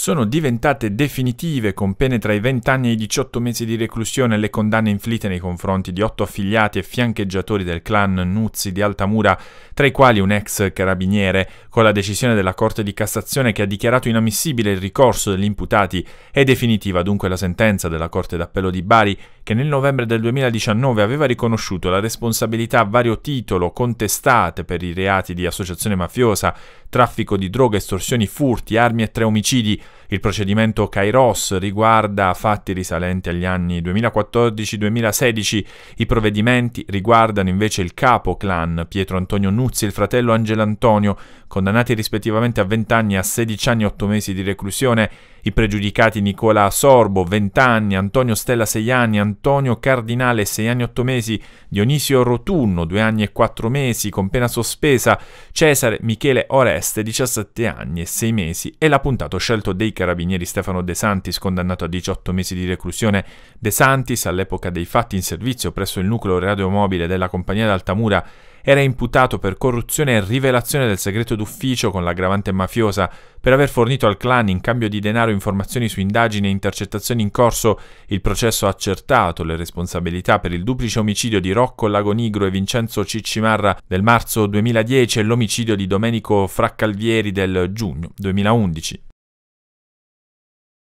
sono diventate definitive con pene tra i 20 anni e i 18 mesi di reclusione le condanne inflitte nei confronti di otto affiliati e fiancheggiatori del clan Nuzzi di Altamura, tra i quali un ex carabiniere, con la decisione della Corte di Cassazione che ha dichiarato inammissibile il ricorso degli imputati. È definitiva dunque la sentenza della Corte d'Appello di Bari che nel novembre del 2019 aveva riconosciuto la responsabilità a vario titolo contestate per i reati di associazione mafiosa, traffico di droga, estorsioni, furti, armi e tre omicidi, il procedimento Kairos riguarda fatti risalenti agli anni 2014-2016, i provvedimenti riguardano invece il capo clan Pietro Antonio Nuzzi e il fratello Angelo Antonio, condannati rispettivamente a 20 anni e a 16 anni e 8 mesi di reclusione, i pregiudicati Nicola Sorbo 20 anni, Antonio Stella 6 anni, Antonio Cardinale 6 anni e 8 mesi, Dionisio Rotunno 2 anni e 4 mesi con pena sospesa, Cesare Michele Oreste 17 anni e 6 mesi e l'appuntato scelto dei carabinieri Stefano De Santis, condannato a 18 mesi di reclusione. De Santis, all'epoca dei fatti in servizio presso il nucleo radiomobile della compagnia d'Altamura, era imputato per corruzione e rivelazione del segreto d'ufficio con l'aggravante mafiosa per aver fornito al clan in cambio di denaro informazioni su indagini e intercettazioni in corso. Il processo ha accertato le responsabilità per il duplice omicidio di Rocco Lagonigro e Vincenzo Ciccimarra del marzo 2010 e l'omicidio di Domenico Fraccalvieri del giugno 2011.